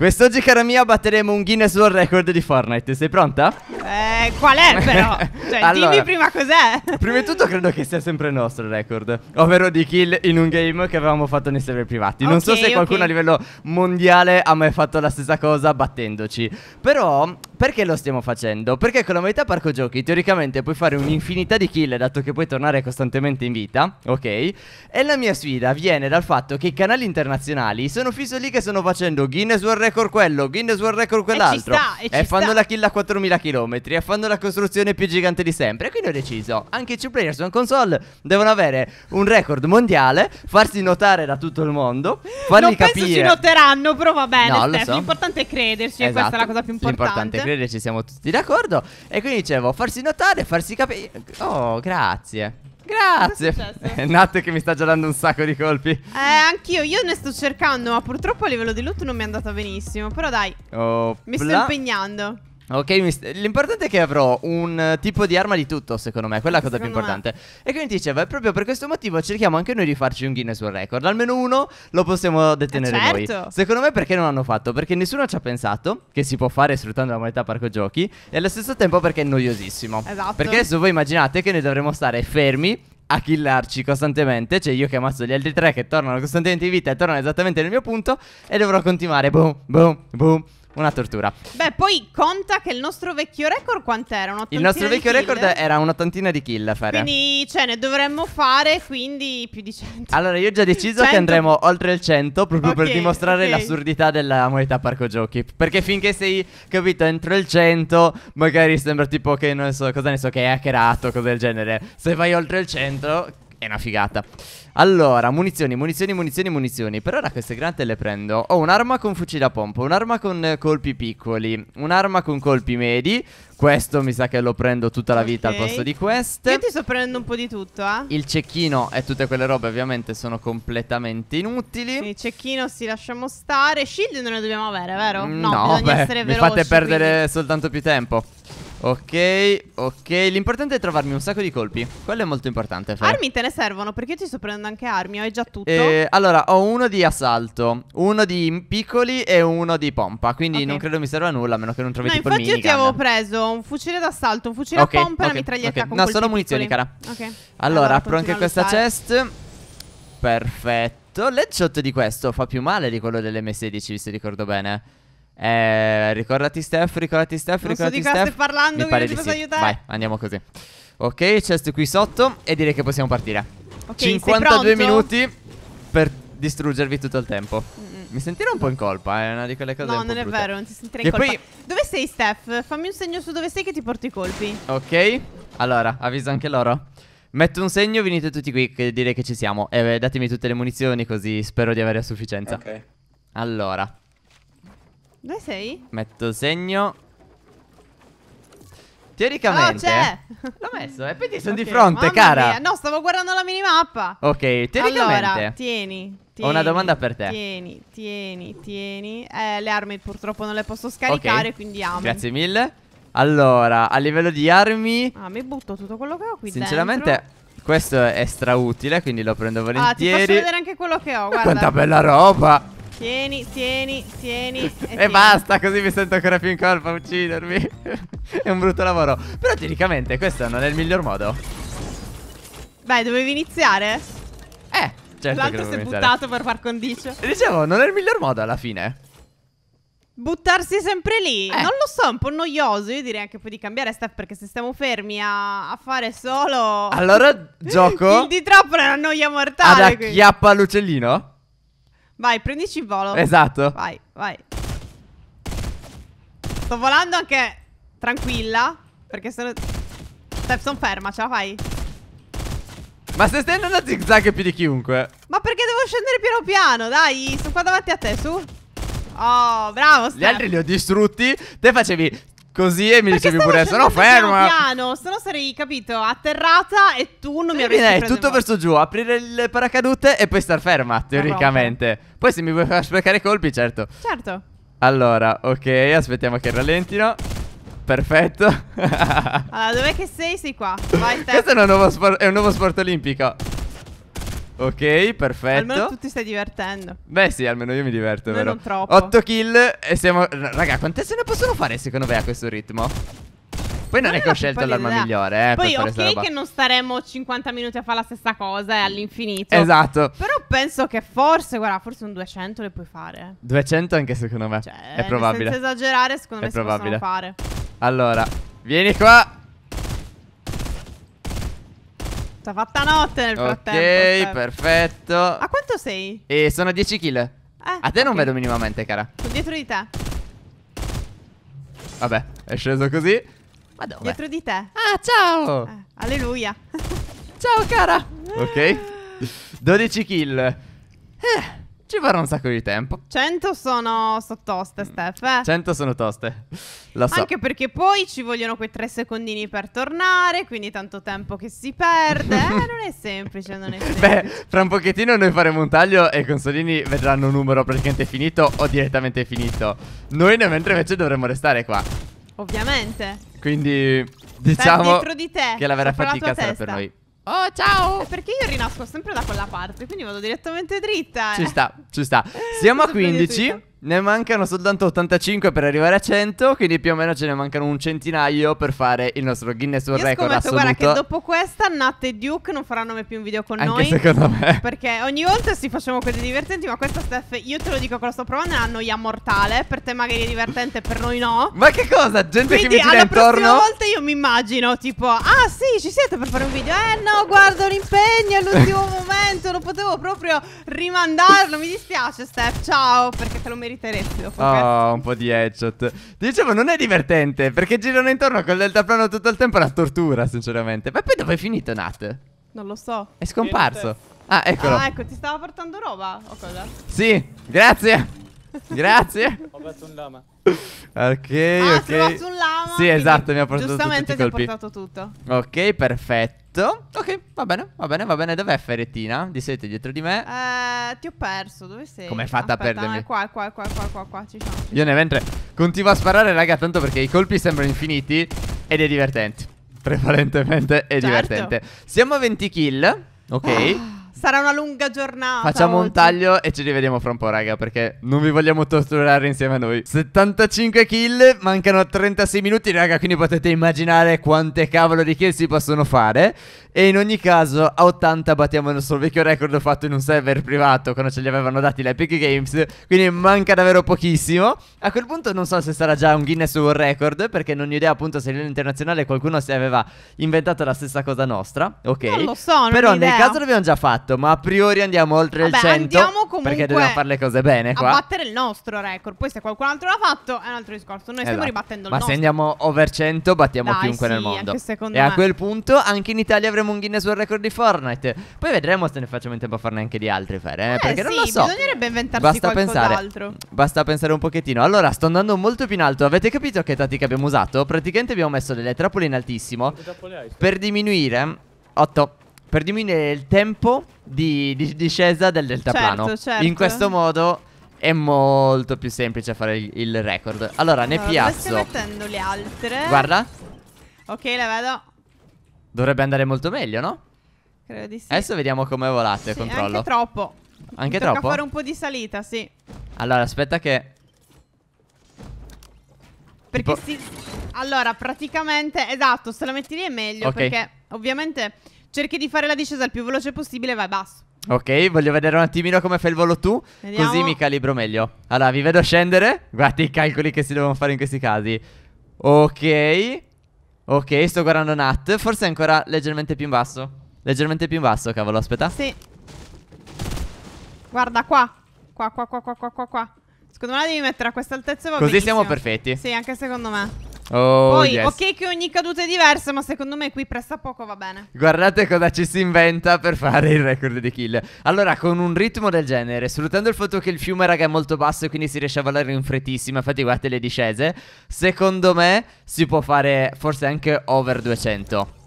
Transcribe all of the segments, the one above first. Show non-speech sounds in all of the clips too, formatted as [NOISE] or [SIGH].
Quest'oggi, cara mia, batteremo un Guinness World Record di Fortnite. Sei pronta? Eh, qual è però? [LAUGHS] Cioè, allora, dimmi prima cos'è. prima di tutto credo che sia sempre il nostro record, ovvero di kill in un game che avevamo fatto nei server privati. Okay, non so se qualcuno okay. a livello mondiale ha mai fatto la stessa cosa battendoci, però perché lo stiamo facendo? Perché con la modalità parco giochi teoricamente puoi fare un'infinità di kill dato che puoi tornare costantemente in vita, ok? E la mia sfida viene dal fatto che i canali internazionali sono fisso lì che stanno facendo Guinness World Record quello, Guinness World Record quell'altro. E, sta, e, e fanno sta. la kill a 4000 km, e fanno la costruzione più gigante di sempre. E quindi ho deciso, anche i 2 player su una console devono avere un record mondiale, farsi notare da tutto il mondo, farli non capire. Non penso ci noteranno, però va bene, no, Steph, so. l'importante è crederci, esatto. questa è la esatto. cosa più importante. L'importante è crede ci siamo tutti d'accordo E quindi dicevo farsi notare, farsi capire Oh grazie Grazie. È [LAUGHS] Nat che mi sta già dando un sacco di colpi. Eh, anch'io, io ne sto cercando, ma purtroppo a livello di loot non mi è andata benissimo. Però dai, oh, mi sto impegnando. Ok, l'importante è che avrò un eh, tipo di arma di tutto, secondo me, quella è la cosa più importante. Me. E quindi diceva, proprio per questo motivo cerchiamo anche noi di farci un Guinness World Record, almeno uno lo possiamo detenere eh certo. noi. Secondo me perché non hanno fatto? Perché nessuno ci ha pensato che si può fare sfruttando la moneta parco giochi e allo stesso tempo perché è noiosissimo. Esatto. Perché adesso voi immaginate che noi dovremmo stare fermi a killarci costantemente. Cioè, io che ammazzo gli altri tre che tornano costantemente in vita e tornano esattamente nel mio punto. E dovrò continuare. Boom, boom, boom, una tortura. Beh, poi conta che il nostro vecchio record quant'era? Il nostro vecchio record era un'ottantina di kill fare. Quindi, cioè, ne dovremmo fare quindi più di 100. Allora, io ho già deciso 100. che andremo oltre il 100 proprio okay, per dimostrare okay. l'assurdità della moneta parco giochi. Perché finché sei, capito, entro il 100, magari sembra tipo che non so, cosa ne so, che è hackerato, cose del genere. Se vai oltre il 100, è una figata. Allora, munizioni, munizioni, munizioni, munizioni. Per ora queste granate le prendo. Ho un'arma con fucile a pompa, un'arma con eh, colpi piccoli, un'arma con colpi medi. Questo mi sa che lo prendo tutta la vita Ok. al posto di queste. Io ti sto prendendo un po' di tutto, eh. Il cecchino e tutte quelle robe ovviamente sono completamente inutili. Il cecchino si lasciamo stare. Shield non ne dobbiamo avere, vero? Mm, No, bisogna beh, essere mi fate perdere soltanto più tempo. Ok, ok, l'importante è trovarmi un sacco di colpi Quello è molto importante Fer. Armi te ne servono perché io ti sto prendendo anche armi, ho già tutto eh, Allora, ho uno di assalto, uno di piccoli e uno di pompa Quindi okay. non credo mi serva a nulla, a meno che non trovi no, tipo il minigun infatti io ti avevo preso un fucile d'assalto, un fucile okay, a pompa e okay, una mitraglietta okay. con No, sono munizioni, piccoli. cara Ok Allora, allora apro anche questa chest Perfetto, l'headshot di questo fa più male di quello dell'M16 se ricordo bene eh, ricordati Steph, ricordati Steph, non ricordati so Steph. di cosa stai parlando, mi, mi di sì. aiutare. Vai, andiamo così. Ok, chest qui sotto e direi che possiamo partire. Ok, 52 minuti per distruggervi tutto il tempo. Mi sentirò un po' in colpa, eh, è una di quelle cose No, non è vero, non ti sentirei in colpa. Poi... Dove sei, Steph? Fammi un segno su dove sei che ti porto i colpi. Ok, allora, avviso anche loro. Metto un segno, venite tutti qui, che direi che ci siamo. E eh, datemi tutte le munizioni, così spero di avere a sufficienza. Ok. Allora, dove sei? Metto segno. Teoricamente. Oh, L'ho messo, e eh, quindi sono okay. di fronte, Mamma cara. Mia. No, stavo guardando la minimappa. Ok, teoricamente. Allora, tieni. Tieni, Ho una domanda per te. Tieni, tieni, tieni. Eh, le armi purtroppo non le posso scaricare, okay. quindi amo. Grazie mille. Allora, a livello di armi... Ah, mi butto tutto quello che ho qui Sinceramente, dentro. questo è strautile, quindi lo prendo volentieri. Ah, ti faccio vedere anche quello che ho, guarda. Quanta bella roba! Tieni, tieni, tieni. [LAUGHS] E, tieni. basta, così mi sento ancora più in colpa a uccidermi. [LAUGHS] è un brutto lavoro. Però teoricamente questo non è il miglior modo. Beh, dovevi iniziare? Eh, certo. L'altro si è iniziare. buttato per far condicio. E dicevo, non è il miglior modo alla fine. Buttarsi sempre lì? Eh. Non lo so, è un po' noioso. Io direi anche poi di cambiare step perché se stiamo fermi a, a fare solo. Allora, [LAUGHS] gioco. il di troppo è una noia mortale. Ad acchiappa l'uccellino? Vai, prendici il volo. Esatto. Vai, vai. Sto volando anche tranquilla. Perché sono... Stepson ferma, ce la fai? Ma stai stendendo a zigzag più di chiunque. Ma perché devo scendere piano piano? Dai, sono qua davanti a te, su. Oh, bravo, Steph. Gli altri li ho distrutti. Te facevi Così e mi dicevi pure adesso, no ferma! piano, piano. se no sarei, capito, atterrata e tu non mi eh, avresti eh, preso È tutto verso giù, aprire il paracadute e poi star ferma, teoricamente Poi se mi vuoi far sprecare i colpi, certo Certo Allora, ok, aspettiamo che rallentino Perfetto Allora, dov'è che sei? Sei qua Vai, [LAUGHS] Steph Questo è, è un nuovo sport olimpico Ok, perfetto. Almeno tu ti stai divertendo. Beh, sì, almeno io mi diverto, vero? Non troppo. 8 kill e siamo. Raga, quante se ne possono fare secondo me a questo ritmo? Poi non, non è che ho scelto l'arma migliore, eh. Poi ok che non staremo 50 minuti a fare la stessa cosa e eh, all'infinito. Esatto. Però penso che forse, guarda, forse un 200 le puoi fare. 200 eh. anche secondo me. Cioè, è probabile. Senza esagerare, secondo è me si possono fare. Allora, vieni qua. stata fatta notte nel frattempo. Ok, Steph. Cioè. perfetto. A quanto sei? E sono 10 kill. Eh, a te non vedo minimamente, cara. Sono dietro di te. Vabbè, è sceso così. Ma dove? Dietro di te. Ah, ciao! Eh, alleluia. [LAUGHS] ciao, cara. Ok. 12 kill. Eh. Ci vorrà un sacco di tempo. 100 sono, sono toste, mm. Steph. Eh? 100 sono toste. Lo so. Anche perché poi ci vogliono quei tre secondini per tornare, quindi tanto tempo che si perde. [LAUGHS] eh, non è semplice, non è [LAUGHS] semplice. Beh, fra un pochettino noi faremo un taglio e i consolini vedranno un numero praticamente finito o direttamente finito. Noi nel mentre invece dovremmo restare qua. Ovviamente. Quindi diciamo di che la vera fatica sarà testa. per noi. Oh, ciao! Eh, perché io rinasco sempre da quella parte, quindi vado direttamente dritta. Eh. Ci sta, ci sta. [LAUGHS] Siamo a 15. Ne mancano soltanto 85 per arrivare a 100, quindi più o meno ce ne mancano un centinaio per fare il nostro Guinness World Io Record scommetto, guarda che dopo questa Nat e Duke non faranno mai più un video con Anche noi. secondo me. [LAUGHS] Perché ogni volta si facciamo cose divertenti, ma questa Steph, io te lo dico che lo sto provando, è una noia mortale, per te magari è divertente, per noi no. Ma che cosa? Gente quindi, che mi gira intorno? Quindi alla prossima volta io mi immagino tipo, ah sì, ci siete per fare un video? Eh no, guarda l'impegno, è l'ultimo [LAUGHS] momento, non potevo proprio rimandarlo, mi dispiace Steph, ciao, perché te lo merito meriteresti dopo Oh, ah, un po' di headshot. Ti dicevo, non è divertente, perché girano intorno col deltaplano tutto il tempo è una tortura, sinceramente. Ma poi dove è finito Nat? Non lo so. È scomparso. Ah, eccolo. Ah, ecco, ti stava portando roba o cosa? Sì, grazie. [LAUGHS] grazie. Ho fatto un lama. [LAUGHS] Ok, ah, ok. Su un lama. Sì, esatto, mi ha portato giustamente tutto. Giustamente ti ha portato tutto. Ok, perfetto. Ok, va bene, va bene, va bene. Dov'è Ferretina? Di sete dietro di me. Eh, ti ho perso, dove sei? Come hai fatto a perdermi? No, eh, qua, qua, qua, qua, qua, qua, ci sono. Ci Io ne mentre continuo a sparare, raga, tanto perché i colpi sembrano infiniti ed è divertente. Prevalentemente è certo. divertente. Siamo a 20 kill. Ok. Ah. Sarà una lunga giornata. Facciamo oggi. un taglio e ci rivediamo fra un po', raga, perché non vi vogliamo torturare insieme a noi. 75 kill, mancano 36 minuti, raga, quindi potete immaginare quante cavolo di kill si possono fare. E in ogni caso, a 80 battiamo il nostro vecchio record fatto in un server privato quando ce li avevano dati l'Epic Games, quindi manca davvero pochissimo. A quel punto non so se sarà già un Guinness World Record, perché non ho idea appunto se a livello internazionale qualcuno si aveva inventato la stessa cosa nostra, ok? Non lo so, non Però nel idea. caso l'abbiamo già fatto Esatto, ma a priori andiamo oltre Vabbè, il 100 andiamo comunque perché dobbiamo fare le cose bene qua. A battere il nostro record, poi se qualcun altro l'ha fatto è un altro discorso. Noi esatto. stiamo ribattendo il ma nostro. Ma se andiamo over 100 battiamo Dai, chiunque sì, nel mondo. E me. a quel punto anche in Italia avremo un Guinness World Record di Fortnite. Poi vedremo se ne facciamo in tempo a farne anche di altri fare, eh, eh, perché sì, non lo so. bisognerebbe inventarsi basta pensare, altro. Basta pensare un pochettino. Allora, sto andando molto più in alto. Avete capito che tattica abbiamo usato? Praticamente abbiamo messo delle trappole in altissimo per diminuire 8 per diminuire il tempo di, di discesa del deltaplano. Certo, certo. In questo modo è molto più semplice fare il, il record. Allora, ne allora, piazzo. Sto mettendo le altre. Guarda. Ok, la vedo. Dovrebbe andare molto meglio, no? Credo di sì. Adesso vediamo come volate, sì, controllo. Anche troppo. Anche Tocca troppo? fare un po' di salita, sì. Allora, aspetta che... Perché tipo... si... Allora, praticamente, esatto, se la metti lì è meglio, okay. perché ovviamente cerchi di fare la discesa il più veloce possibile vai basso. Ok, voglio vedere un attimino come fai il volo tu, Vediamo. così mi calibro meglio. Allora, vi vedo scendere. Guardate i calcoli che si devono fare in questi casi. Ok. Ok, sto guardando Nat. Forse è ancora leggermente più in basso. Leggermente più in basso, cavolo, aspetta. Sì. Guarda qua. Qua, qua, qua, qua, qua, qua. Secondo me la devi mettere a questa altezza. Va Così benissimo. siamo perfetti. Sì, anche secondo me. Oh, Poi, yes. ok che ogni caduta è diversa, ma secondo me qui presta poco va bene. Guardate cosa ci si inventa per fare il record di kill. Allora, con un ritmo del genere, sfruttando il fatto che il fiume, raga, è molto basso e quindi si riesce a volare in frettissima, infatti guardate le discese, secondo me si può fare forse anche over 200.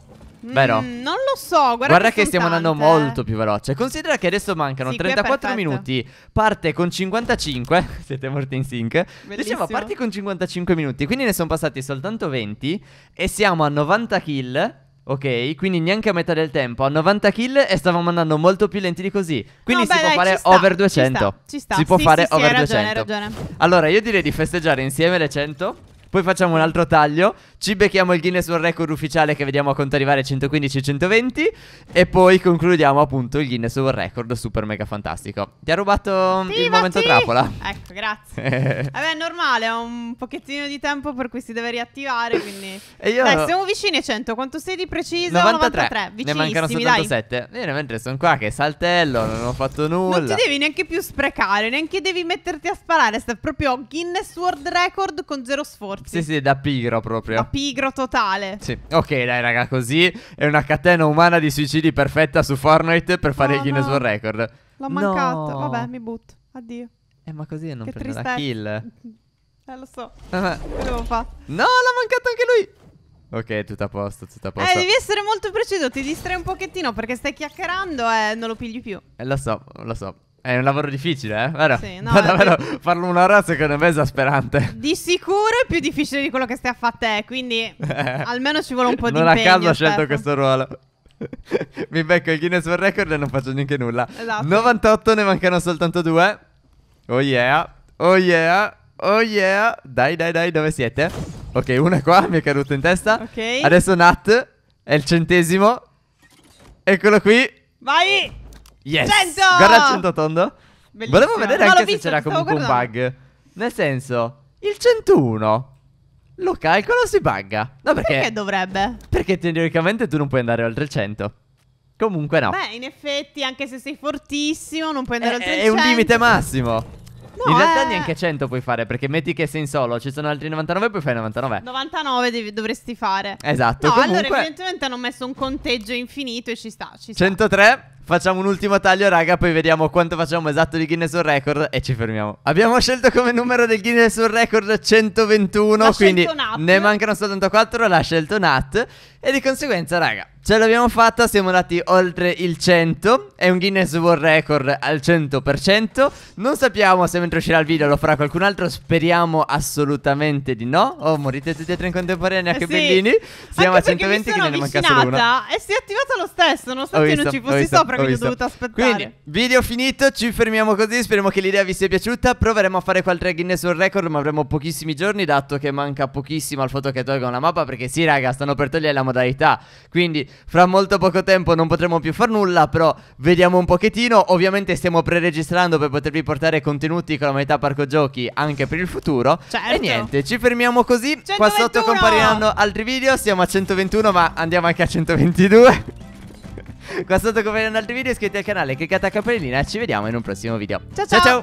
Vero? Mm, non lo so, guarda, guarda che, che stiamo tante. andando molto più veloce. Considera che adesso mancano sì, 34 minuti, parte con 55, [LAUGHS] siete morti in sync. Bellissimo. Dicevo, parti con 55 minuti, quindi ne sono passati soltanto 20 e siamo a 90 kill. Ok, quindi neanche a metà del tempo, a 90 kill e stavamo andando molto più lenti di così. Quindi no, si beh, può dai, fare sta, over 200. Ci sta, ci sta. Si può sì, fare sì, over hai 200. ragione, hai ragione. Allora, io direi di festeggiare insieme le 100. Poi facciamo un altro taglio. Ci becchiamo il Guinness World Record ufficiale che vediamo a conto arrivare a 115 120 e poi concludiamo appunto il Guinness World Record super mega fantastico. Ti ha rubato sì, il momento sì. trappola. Ecco, grazie. [LAUGHS] Vabbè, è normale, ho un pochettino di tempo per cui si deve riattivare, quindi e io... Dai, siamo vicini ai 100, quanto sei di preciso? 93. 93. Vicinissimi, ne mancano 77. Dai. Bene, eh, mentre sono qua che saltello, non ho fatto nulla. Non ti devi neanche più sprecare, neanche devi metterti a sparare, sta proprio Guinness World Record con zero sforzi. Sì, sì, da pigro proprio. Da pigro totale. Sì. Ok, dai, raga, così è una catena umana di suicidi perfetta su Fortnite per fare no, il Guinness no. World Record. L'ho no. mancato. Vabbè, mi butto. Addio. Eh, ma così non che prende la kill. [LAUGHS] Eh, lo so. Ah. Che devo fare? No, l'ha mancato anche lui. Ok, tutto a posto, tutto a posto. Eh, devi essere molto preciso, ti distrai un pochettino perché stai chiacchierando e non lo pigli più. Eh, lo so, lo so. È un lavoro difficile, eh? Vero? Sì, [LAUGHS] no, Ma davvero, eh, è... farlo un'ora secondo me è esasperante. Di sicuro è più difficile di quello che stai a fare te, quindi [LAUGHS] almeno ci vuole un po' di non impegno. Non a caso ho scelto questo ruolo. [LAUGHS] Mi becco il Guinness World Record e non faccio neanche nulla. Esatto. 98, ne mancano soltanto due. Oh yeah, oh yeah, oh yeah. Dai, dai, dai, dove siete? Ok, una qua, mi è caduta in testa. Ok. Adesso Nat, è il centesimo. Eccolo qui. Vai! Yes. 100! Guarda il 100 tondo. Bellissimo. Volevo vedere no, anche visto, se c'era comunque un bug. Nel senso, il 101 lo calcolo si bugga. No, perché, perché dovrebbe? Perché teoricamente tu non puoi andare oltre il 100. Comunque no. Beh, in effetti, anche se sei fortissimo, non puoi andare è, oltre il 100. È un limite massimo. No, in realtà è... Eh. neanche 100 puoi fare perché metti che sei in solo, ci sono altri 99 puoi fare 99. 99 devi, dovresti fare. Esatto. No, comunque... allora evidentemente hanno messo un conteggio infinito e ci sta, ci sta. 103 Facciamo un ultimo taglio, raga, poi vediamo quanto facciamo esatto di Guinness World Record e ci fermiamo. Abbiamo scelto come numero del Guinness World Record 121, L'ha quindi ne mancano soltanto 4, l'ha scelto Nat. E di conseguenza, raga, ce l'abbiamo fatta, siamo andati oltre il 100, è un Guinness World Record al 100%. Non sappiamo se mentre uscirà il video lo farà qualcun altro, speriamo assolutamente di no. Oh, morite tutti e tre in contemporanea, eh che sì. bellini. Siamo Anche a 120 che ne manca solo una. E si è attivato lo stesso, nonostante io non ci fossi sopra proprio visto. dovuto aspettare. Quindi, video finito, ci fermiamo così. Speriamo che l'idea vi sia piaciuta. Proveremo a fare qualche Guinness sul record, ma avremo pochissimi giorni, dato che manca pochissimo al foto che tolgono la mappa. Perché sì, raga, stanno per togliere la modalità. Quindi, fra molto poco tempo non potremo più far nulla. Però vediamo un pochettino. Ovviamente stiamo preregistrando per potervi portare contenuti con la metà parco giochi anche per il futuro. Certo. E niente, ci fermiamo così. 121. Qua sotto compariranno altri video. Siamo a 121, ma andiamo anche a 122. Qua sotto come in altri video iscriviti al canale, cliccate a campanellina e ci vediamo in un prossimo video. ciao! ciao. ciao, ciao.